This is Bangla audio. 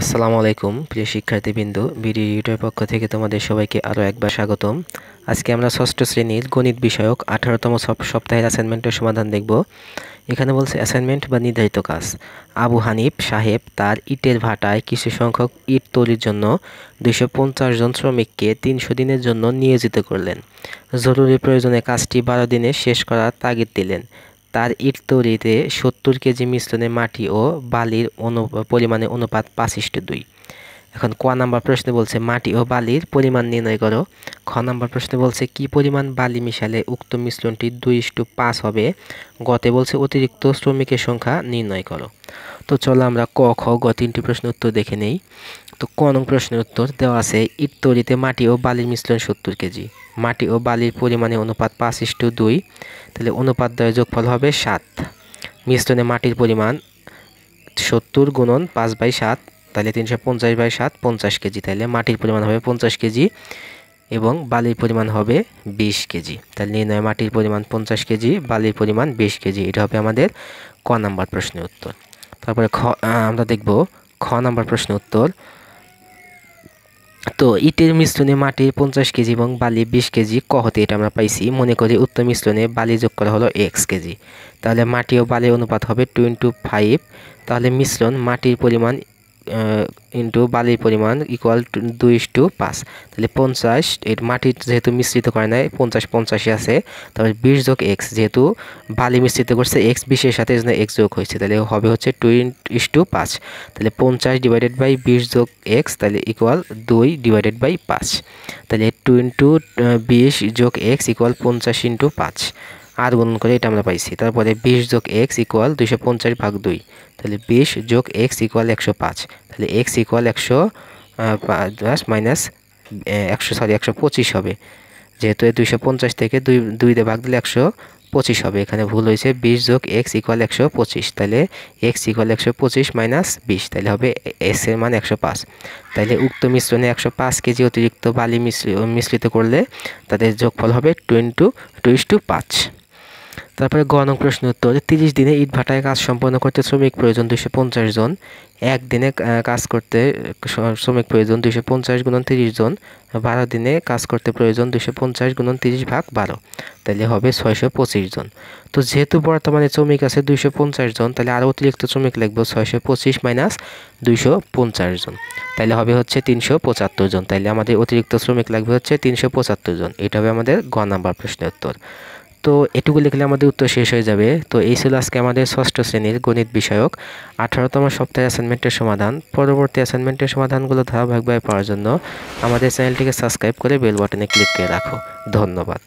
আসসালামু আলাইকুম প্রিয় শিক্ষার্থীবৃন্দ বিডি ইউটিউবের পক্ষ থেকে তোমাদের সবাইকে আরও একবার স্বাগতম আজকে আমরা ষষ্ঠ শ্রেণীর গণিত বিষয়ক আঠারোতম সপ্তাহের অ্যাসাইনমেন্টের সমাধান দেখব এখানে বলছে অ্যাসাইনমেন্ট বা নির্ধারিত কাজ আবু হানিফ সাহেব তার ইটের ভাটায় কিছু সংখ্যক ইট তৈরির জন্য দুশো জন শ্রমিককে তিনশো দিনের জন্য নিয়োজিত করলেন জরুরি প্রয়োজনে কাজটি বারো দিনে শেষ করার তাগিদ দিলেন তার ইট তৈরিতে সত্তর কেজি মিশ্রণে মাটি ও বালির অনু পরিমাণে অনুপাত পাঁচ ইস্টু দুই এখন ক নাম্বার প্রশ্নে বলছে মাটি ও বালির পরিমাণ নির্ণয় করো খ নাম্বার প্রশ্নে বলছে কি পরিমাণ বালি মিশালে উক্ত মিশ্রণটি দুই ইস্টু পাঁচ হবে গতে বলছে অতিরিক্ত শ্রমিকের সংখ্যা নির্ণয় করো তো চলো আমরা ক খ গ তিনটি প্রশ্নের উত্তর দেখে নেই তো ক নং প্রশ্নের উত্তর দেওয়া আছে ইট তৈরিতে মাটি ও বালির মিশ্রণ সত্তর কেজি মাটি ও বালির পরিমাণে অনুপাত পাঁচ ইস্টু দুই তাহলে অনুপাত দ্বয়ের যোগফল হবে সাত মিশ্রণে মাটির পরিমাণ সত্তর গুণন পাঁচ বাই সাত তাহলে তিনশো পঞ্চাশ বাই সাত পঞ্চাশ কেজি তাহলে মাটির পরিমাণ হবে পঞ্চাশ কেজি এবং বালির পরিমাণ হবে ২০ কেজি তাহলে নির্ণয় মাটির পরিমাণ পঞ্চাশ কেজি বালির পরিমাণ ২০ কেজি এটা হবে আমাদের ক নাম্বার প্রশ্নের উত্তর তারপরে খ আমরা দেখব খ নাম্বার প্রশ্নের উত্তর তো ইটের মিশ্রণে মাটি পঞ্চাশ কেজি এবং বালি বিশ কেজি কহতে এটা আমরা পাইছি মনে করি উত্তর মিশ্রণে বালি যোগ করা হলো এক্স কেজি তাহলে মাটি ও বালির অনুপাত হবে টোয়েন্টু ফাইভ তাহলে মিশ্রণ মাটির পরিমাণ ইন্টু বালির পরিমাণ ইকুয়াল টু দুই টু পাঁচ তাহলে পঞ্চাশ এর মাটির যেহেতু মিশ্রিত করে নাই পঞ্চাশ পঞ্চাশই আছে তারপরে বিশ যোগ এক্স যেহেতু বালি মিশ্রিত করছে এক্স বিশের সাথে জন্য এক্স যোগ হয়েছে তাহলে হবে হচ্ছে টু ইস টু পাঁচ তাহলে পঞ্চাশ ডিভাইডেড বাই বিশ যোগ এক্স তাহলে ইকুয়াল দুই ডিভাইডেড বাই পাঁচ তাহলে টু ইন্টু বিশ যোগ এক্স ইকুয়াল পঞ্চাশ ইন্টু পাঁচ আর গুণন করে এটা আমরা পাইছি তারপরে বিশ যোগ এক্স ইকুয়াল দুশো পঞ্চাশ ভাগ দুই তাহলে বিশ যোগ এক্স ইকুয়াল একশো পাঁচ তাহলে এক্স ইকুয়াল একশো পাঁচ মাইনাস একশো সরি একশো পঁচিশ হবে যেহেতু এই দুইশো পঞ্চাশ থেকে দুই দুই দিয়ে ভাগ দিলে একশো পঁচিশ হবে এখানে ভুল হয়েছে বিশ যোগ এক্স ইকুয়াল একশো পঁচিশ তাহলে এক্স ইকুয়াল একশো পঁচিশ মাইনাস বিশ তাহলে হবে এস এর মান একশো পাঁচ তাহলে উক্ত মিশ্রণে একশো পাঁচ কেজি অতিরিক্ত বালি মিশ্রিত করলে তাদের যোগফল হবে টোয়েন্টু টু টু পাঁচ তারপরে গ নং প্রশ্ন উত্তর তিরিশ দিনে ইট ভাটায় কাজ সম্পন্ন করতে শ্রমিক প্রয়োজন দুইশো পঞ্চাশ জন এক দিনে কাজ করতে শ্রমিক প্রয়োজন দুইশো পঞ্চাশ গুণন তিরিশ জন বারো দিনে কাজ করতে প্রয়োজন দুইশো পঞ্চাশ গুণন তিরিশ ভাগ বারো তাহলে হবে ছয়শো পঁচিশ জন তো যেহেতু বর্তমানে শ্রমিক আছে দুইশো পঞ্চাশ জন তাহলে আরও অতিরিক্ত শ্রমিক লাগবে ছয়শো পঁচিশ মাইনাস দুইশো পঞ্চাশ জন তাহলে হবে হচ্ছে তিনশো পঁচাত্তর জন তাহলে আমাদের অতিরিক্ত শ্রমিক লাগবে হচ্ছে তিনশো পঁচাত্তর জন এটা হবে আমাদের গ নাম্বার প্রশ্নের উত্তর তো এটুকু লিখলে আমাদের উত্তর শেষ হয়ে যাবে তো এই ছিল আজকে আমাদের ষষ্ঠ শ্রেণীর গণিত বিষয়ক আঠারোতম সপ্তাহে অ্যাসাইনমেন্টের সমাধান পরবর্তী অ্যাসাইনমেন্টের সমাধানগুলো ধারাবাহিকভাবে পাওয়ার জন্য আমাদের চ্যানেলটিকে সাবস্ক্রাইব করে বেল বাটনে ক্লিক করে রাখো ধন্যবাদ